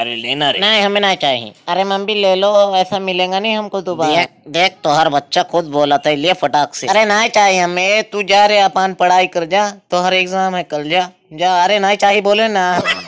अरे लेना रे नहीं हमें ना चाहिए अरे मम्मी ले लो ऐसा मिलेगा नहीं हमको दोबारा देख, देख तो हर बच्चा खुद बोला था ले फटाक से अरे ना चाहिए हमें तू जा रे अपन पढ़ाई कर जा तो हर एग्जाम है कर जा जा अरे ना चाहिए बोले ना